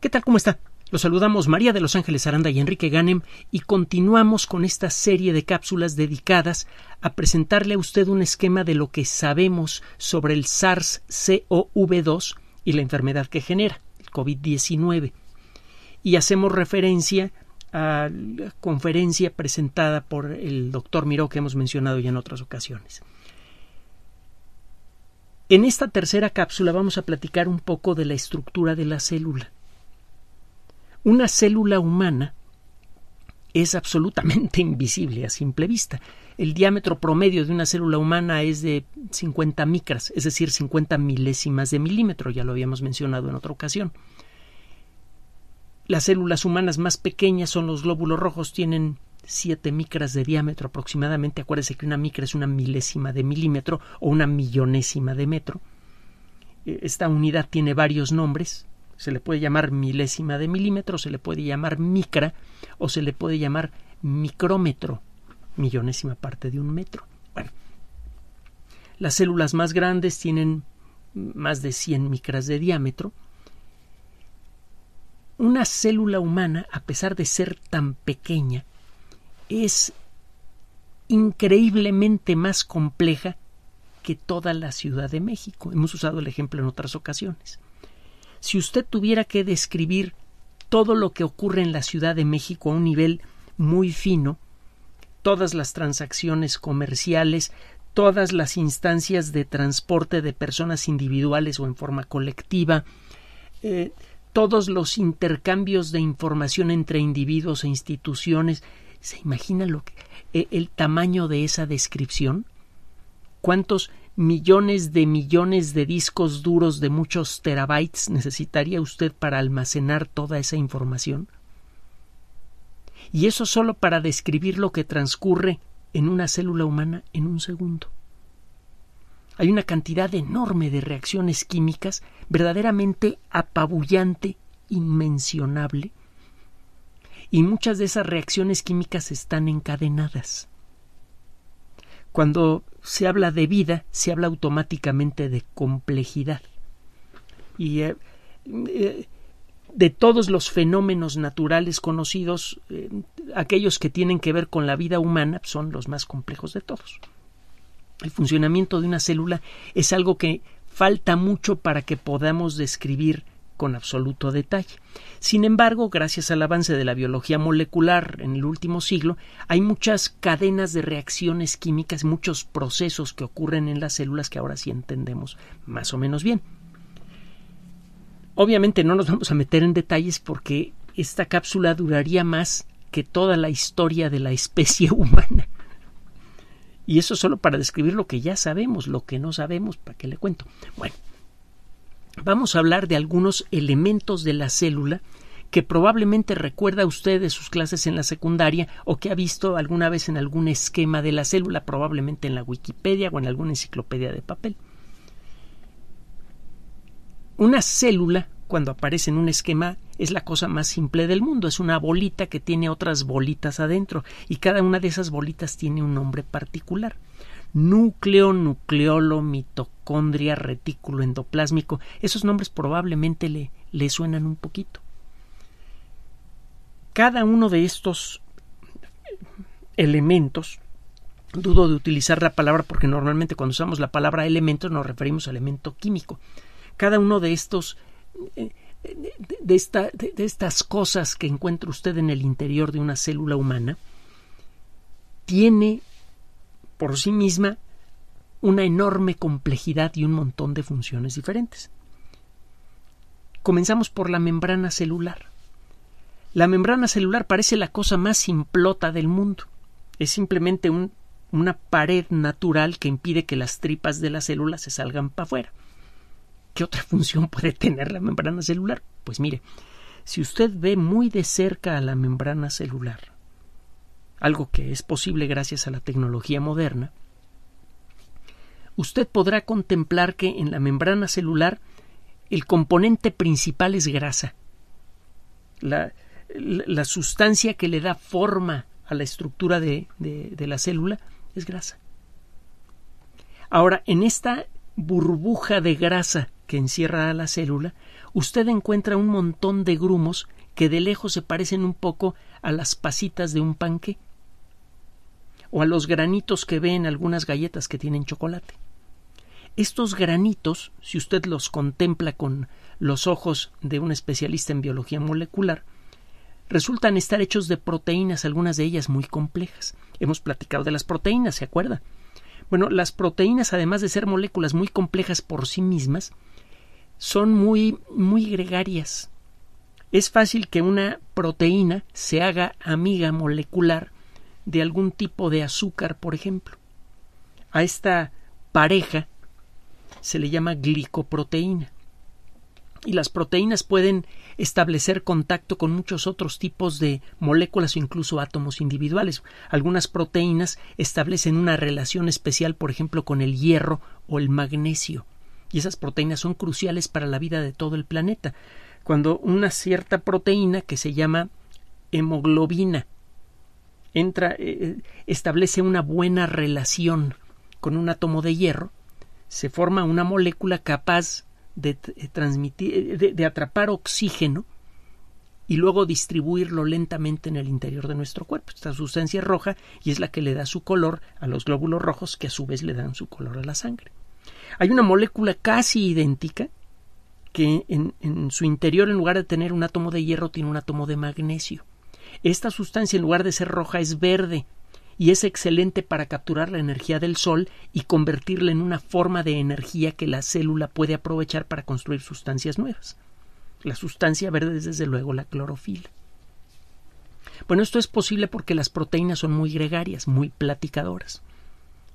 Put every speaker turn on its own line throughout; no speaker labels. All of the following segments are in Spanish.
¿Qué tal? ¿Cómo está? Los saludamos María de Los Ángeles Aranda y Enrique Ganem y continuamos con esta serie de cápsulas dedicadas a presentarle a usted un esquema de lo que sabemos sobre el SARS-CoV-2 y la enfermedad que genera, el COVID-19. Y hacemos referencia a la conferencia presentada por el doctor Miró que hemos mencionado ya en otras ocasiones. En esta tercera cápsula vamos a platicar un poco de la estructura de la célula una célula humana es absolutamente invisible a simple vista. El diámetro promedio de una célula humana es de 50 micras, es decir, 50 milésimas de milímetro, ya lo habíamos mencionado en otra ocasión. Las células humanas más pequeñas son los glóbulos rojos, tienen 7 micras de diámetro aproximadamente. Acuérdese que una micra es una milésima de milímetro o una millonésima de metro. E, esta unidad tiene varios nombres, se le puede llamar milésima de milímetro, se le puede llamar micra o se le puede llamar micrómetro, millonésima parte de un metro. Bueno, las células más grandes tienen más de 100 micras de diámetro. Una célula humana, a pesar de ser tan pequeña, es increíblemente más compleja que toda la Ciudad de México. Hemos usado el ejemplo en otras ocasiones si usted tuviera que describir todo lo que ocurre en la Ciudad de México a un nivel muy fino, todas las transacciones comerciales, todas las instancias de transporte de personas individuales o en forma colectiva, eh, todos los intercambios de información entre individuos e instituciones. ¿Se imagina lo eh, el tamaño de esa descripción? ¿Cuántos millones de millones de discos duros de muchos terabytes necesitaría usted para almacenar toda esa información? Y eso solo para describir lo que transcurre en una célula humana en un segundo. Hay una cantidad enorme de reacciones químicas verdaderamente apabullante, inmencionable, y muchas de esas reacciones químicas están encadenadas. Cuando se habla de vida, se habla automáticamente de complejidad. Y eh, eh, de todos los fenómenos naturales conocidos, eh, aquellos que tienen que ver con la vida humana son los más complejos de todos. El funcionamiento de una célula es algo que falta mucho para que podamos describir con absoluto detalle. Sin embargo, gracias al avance de la biología molecular en el último siglo, hay muchas cadenas de reacciones químicas, muchos procesos que ocurren en las células que ahora sí entendemos más o menos bien. Obviamente no nos vamos a meter en detalles porque esta cápsula duraría más que toda la historia de la especie humana. Y eso solo para describir lo que ya sabemos, lo que no sabemos, ¿para qué le cuento? Bueno, vamos a hablar de algunos elementos de la célula que probablemente recuerda usted de sus clases en la secundaria o que ha visto alguna vez en algún esquema de la célula, probablemente en la Wikipedia o en alguna enciclopedia de papel. Una célula, cuando aparece en un esquema, es la cosa más simple del mundo, es una bolita que tiene otras bolitas adentro y cada una de esas bolitas tiene un nombre particular núcleo, nucleolo, mitocondria, retículo endoplásmico, esos nombres probablemente le, le suenan un poquito. Cada uno de estos elementos, dudo de utilizar la palabra porque normalmente cuando usamos la palabra elemento nos referimos a elemento químico. Cada uno de estos eh, de, de, estas cosas que encuentra usted en el interior de una célula humana tiene por sí misma una enorme complejidad y un montón de funciones diferentes. Comenzamos por la membrana celular. La membrana celular parece la cosa más implota del mundo. Es simplemente una pared natural que impide que las tripas de la célula se salgan para afuera. ¿Qué otra función puede tener la membrana celular? Pues mire, si usted ve muy de cerca a la membrana celular, algo que es posible gracias a la tecnología moderna, usted podrá contemplar que en la membrana celular el componente principal es grasa. La, la, sustancia que le da forma a la estructura de, de, la célula es grasa. Ahora, en esta burbuja de grasa que encierra a la célula, usted encuentra un montón de grumos que de lejos se parecen un poco a las pasitas de un panque o a los granitos que ve en algunas galletas que tienen chocolate. Estos granitos, si usted los contempla con los ojos de un especialista en biología molecular, resultan estar hechos de proteínas, algunas de ellas muy complejas. Hemos platicado de las proteínas, ¿se acuerda? Bueno, las proteínas, además de ser moléculas muy complejas por sí mismas, son muy, muy gregarias. Es fácil que una proteína se haga amiga molecular de algún tipo de azúcar, por ejemplo. A esta pareja se le llama glicoproteína. Y las proteínas pueden establecer contacto con muchos otros tipos de moléculas o incluso átomos individuales. Algunas proteínas establecen una relación especial, por ejemplo, con el hierro o el magnesio. Y esas proteínas son cruciales para la vida de todo el planeta. Cuando una cierta proteína que se llama hemoglobina entra, eh, eh, establece una buena relación con un átomo de hierro, se forma una molécula capaz de, eh, transmitir, de, atrapar oxígeno y luego distribuirlo lentamente en el interior de nuestro cuerpo. Esta sustancia es roja y es la que le da su color a los glóbulos rojos que a su vez le dan su color a la sangre. Hay una molécula casi idéntica que en su interior, en lugar de tener un átomo de hierro, tiene un átomo de magnesio. Esta sustancia en lugar de ser roja es verde y es excelente para capturar la energía del sol y convertirla en una forma de energía que la célula puede aprovechar para construir sustancias nuevas. La sustancia verde es desde luego la clorofila. Bueno, esto es posible porque las proteínas son muy gregarias, muy platicadoras.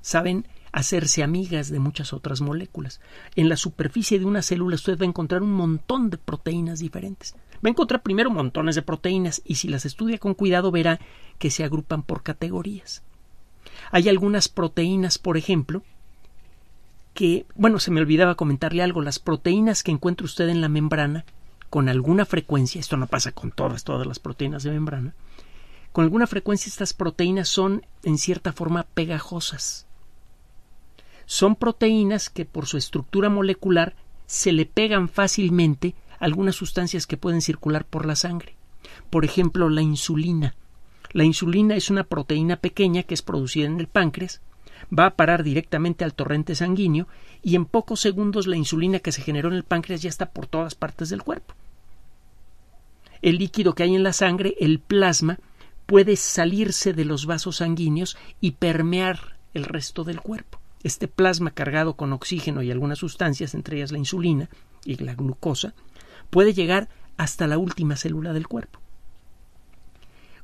Saben hacerse amigas de muchas otras moléculas. En la superficie de una célula usted va a encontrar un montón de proteínas diferentes va a encontrar primero montones de proteínas y si las estudia con cuidado verá que se agrupan por categorías. Hay algunas proteínas, por ejemplo, que, bueno, se me olvidaba comentarle algo, las proteínas que encuentra usted en la membrana, con alguna frecuencia, esto no pasa con todas, todas las proteínas de membrana, con alguna frecuencia estas proteínas son en cierta forma pegajosas. Son proteínas que por su estructura molecular se le pegan fácilmente algunas sustancias que pueden circular por la sangre. Por ejemplo, la insulina. La insulina es una proteína pequeña que es producida en el páncreas, va a parar directamente al torrente sanguíneo y en pocos segundos la insulina que se generó en el páncreas ya está por todas partes del cuerpo. El líquido que hay en la sangre, el plasma, puede salirse de los vasos sanguíneos y permear el resto del cuerpo. Este plasma cargado con oxígeno y algunas sustancias, entre ellas la insulina y la glucosa, puede llegar hasta la última célula del cuerpo.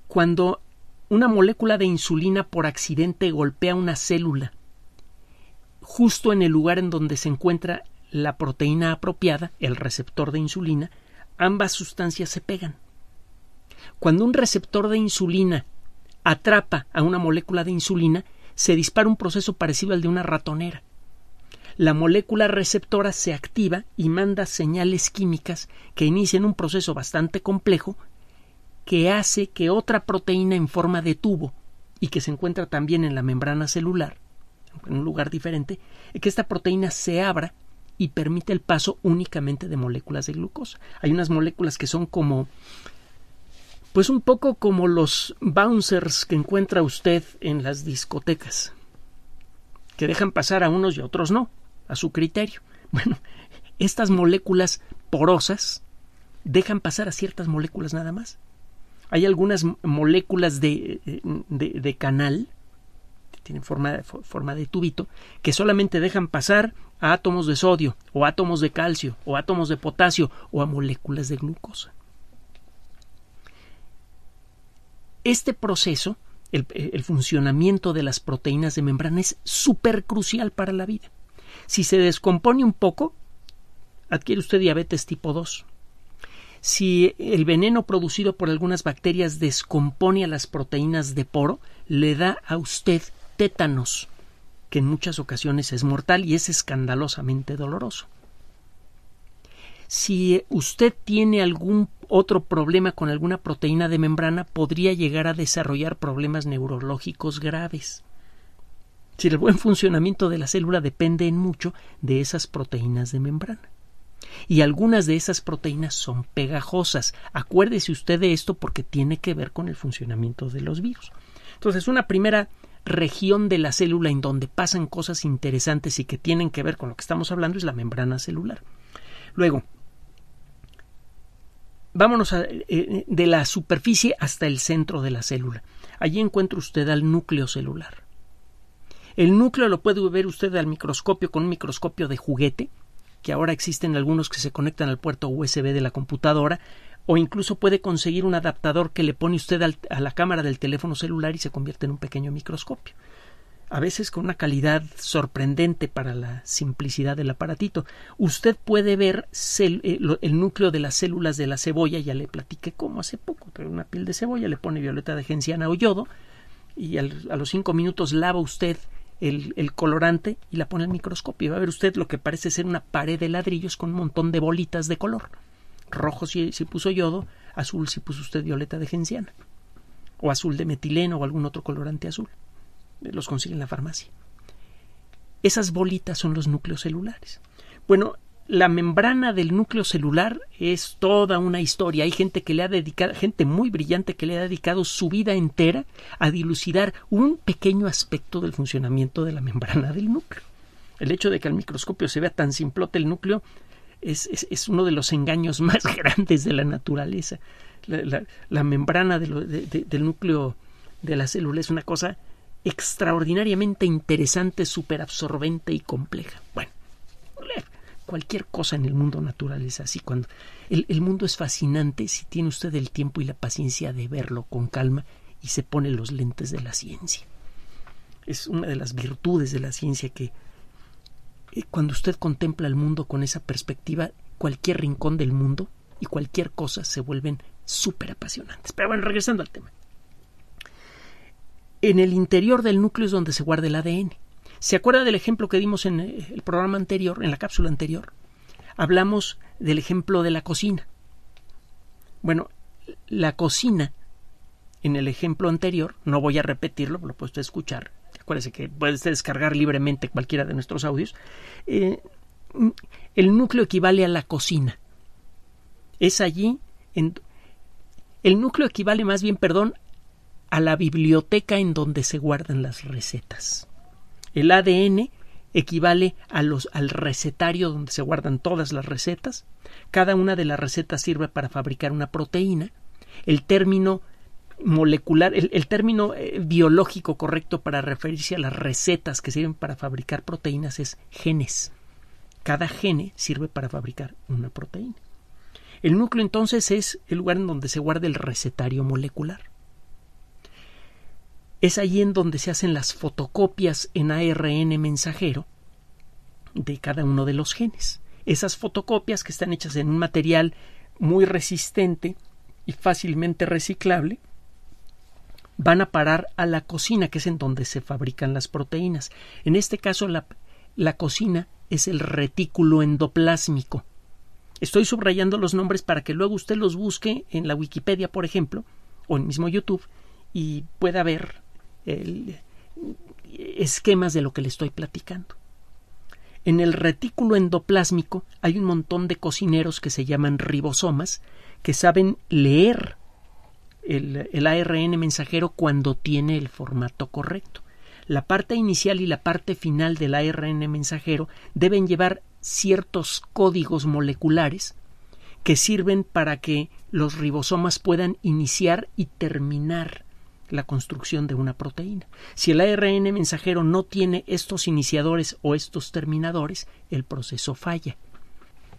Cuando una molécula de insulina por accidente golpea una célula justo en el lugar en donde se encuentra la proteína apropiada, el receptor de insulina, ambas sustancias se pegan. Cuando un receptor de insulina atrapa a una molécula de insulina, se dispara un proceso parecido al de una ratonera la molécula receptora se activa y manda señales químicas que inician un proceso bastante complejo que hace que otra proteína en forma de tubo y que se encuentra también en la membrana celular, en un lugar diferente, que esta proteína se abra y permite el paso únicamente de moléculas de glucosa. Hay unas moléculas que son como pues un poco como los bouncers que encuentra usted en las discotecas, que dejan pasar a unos y a otros no a su criterio. Bueno, estas moléculas porosas dejan pasar a ciertas moléculas nada más. Hay algunas moléculas eh, de, canal, que tienen forma, forma de tubito, que solamente dejan pasar a átomos de sodio, o átomos de calcio, o átomos de potasio, o a moléculas de glucosa. Este proceso, el, el funcionamiento de las proteínas de membrana, es súper crucial para la vida. Si se descompone un poco, adquiere usted diabetes tipo 2. Si el veneno producido por algunas bacterias descompone a las proteínas de poro, le da a usted tétanos, que en muchas ocasiones es mortal y es escandalosamente doloroso. Si usted tiene algún otro problema con alguna proteína de membrana, podría llegar a desarrollar problemas neurológicos graves. Si el buen funcionamiento de la célula depende en mucho de esas proteínas de membrana. Y algunas de esas proteínas son pegajosas. Acuérdese usted de esto porque tiene que ver con el funcionamiento de los virus. Entonces, una primera región de la célula en donde pasan cosas interesantes y que tienen que ver con lo que estamos hablando es la membrana celular. Luego, vámonos eh, eh, de la superficie hasta el centro de la célula. Allí encuentra usted al núcleo celular. El núcleo lo puede ver usted al microscopio con un microscopio de juguete, que ahora existen algunos que se conectan al puerto USB de la computadora, o incluso puede conseguir un adaptador que le pone usted a la cámara del teléfono celular y se convierte en un pequeño microscopio. A veces con una calidad sorprendente para la simplicidad del aparatito. Usted puede ver eh, el, núcleo de las células de la cebolla, ya le platiqué cómo hace poco, pero una piel de cebolla le pone violeta de genciana o yodo y a los cinco minutos lava usted el, colorante y la pone al microscopio. Y va a ver usted lo que parece ser una pared de ladrillos con un montón de bolitas de color. Rojo si, si puso yodo, azul si puso usted violeta de genciana, o azul de metileno o algún otro colorante azul. Eh, los consigue en la farmacia. Esas bolitas son los núcleos celulares. Bueno, la membrana del núcleo celular es toda una historia. Hay gente que le ha dedicado, gente muy brillante que le ha dedicado su vida entera a dilucidar un pequeño aspecto del funcionamiento de la membrana del núcleo. El hecho de que al microscopio se vea tan simplote el núcleo es, uno de los engaños más grandes de la naturaleza. La, membrana del núcleo de la célula es una cosa extraordinariamente interesante, superabsorbente y compleja. Bueno cualquier cosa en el mundo natural es así. Cuando el, el mundo es fascinante si tiene usted el tiempo y la paciencia de verlo con calma y se pone los lentes de la ciencia. Es una de las virtudes de la ciencia que eh, cuando usted contempla el mundo con esa perspectiva, cualquier rincón del mundo y cualquier cosa se vuelven súper apasionantes. Pero bueno, regresando al tema. En el interior del núcleo es donde se guarda el ADN. ¿Se acuerda del ejemplo que dimos en eh, el programa anterior, en la cápsula anterior? Hablamos del ejemplo de la cocina. Bueno, la cocina, en el ejemplo anterior, no voy a repetirlo, lo puedes escuchar. Acuérdese que puede descargar libremente cualquiera de nuestros audios. Eh, mm, el núcleo equivale a la cocina. Es allí. En, el núcleo equivale más bien, perdón, a la biblioteca en donde se guardan las recetas. El ADN equivale a los, al recetario donde se guardan todas las recetas. Cada una de las recetas sirve para fabricar una proteína. El término molecular, el, término eh, biológico correcto para referirse a las recetas que sirven para fabricar proteínas es genes. Cada gene sirve para fabricar una proteína. El núcleo entonces es el lugar en donde se guarda el recetario molecular. Es allí en donde se hacen las fotocopias en ARN mensajero de cada uno de los genes. Esas fotocopias que están hechas en un material muy resistente y fácilmente reciclable van a parar a la cocina, que es en donde se fabrican las proteínas. En este caso, la, la cocina es el retículo endoplásmico. Estoy subrayando los nombres para que luego usted los busque en la Wikipedia, por ejemplo, o en mismo YouTube, y pueda ver esquemas de lo que le estoy platicando. En el retículo endoplásmico hay un montón de cocineros que se llaman ribosomas que saben leer el, el, ARN mensajero cuando tiene el formato correcto. La parte inicial y la parte final del ARN mensajero deben llevar ciertos códigos moleculares que sirven para que los ribosomas puedan iniciar y terminar la construcción de una proteína. Si el ARN mensajero no tiene estos iniciadores o estos terminadores, el proceso falla.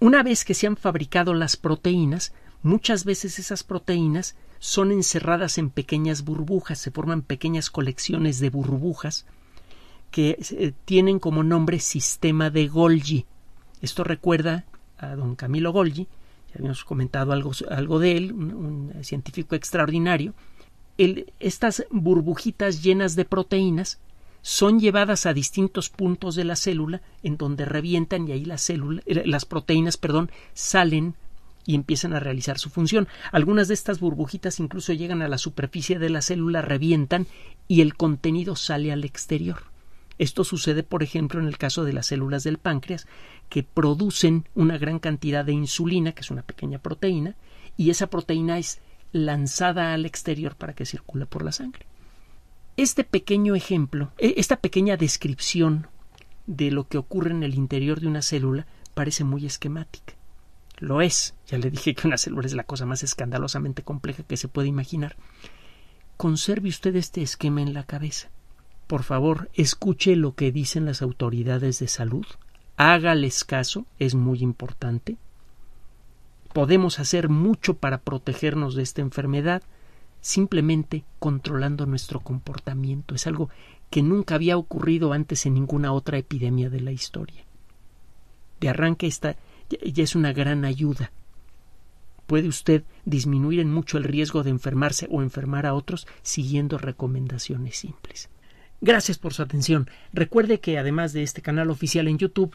Una vez que se han fabricado las proteínas, muchas veces esas proteínas son encerradas en pequeñas burbujas, se forman pequeñas colecciones de burbujas que eh, tienen como nombre sistema de Golgi. Esto recuerda a don Camilo Golgi, ya habíamos comentado algo, de él, un científico extraordinario, estas burbujitas llenas de proteínas son llevadas a distintos puntos de la célula en donde revientan y ahí las, eh, las proteínas perdón, salen y empiezan a realizar su función. Algunas de estas burbujitas incluso llegan a la superficie de la célula, revientan y el contenido sale al exterior. Esto sucede, por ejemplo, en el caso de las células del páncreas, que producen una gran cantidad de insulina, que es una pequeña proteína, y esa proteína es lanzada al exterior para que circule por la sangre. Este pequeño ejemplo, e, esta pequeña descripción de lo que ocurre en el interior de una célula parece muy esquemática. Lo es, ya le dije que una célula es la cosa más escandalosamente compleja que se puede imaginar. Conserve usted este esquema en la cabeza. Por favor, escuche lo que dicen las autoridades de salud, hágales caso, es muy importante, podemos hacer mucho para protegernos de esta enfermedad simplemente controlando nuestro comportamiento. Es algo que nunca había ocurrido antes en ninguna otra epidemia de la historia. De arranque esta ya es una gran ayuda. Puede usted disminuir en mucho el riesgo de enfermarse o enfermar a otros siguiendo recomendaciones simples. Gracias por su atención. Recuerde que además de este canal oficial en YouTube,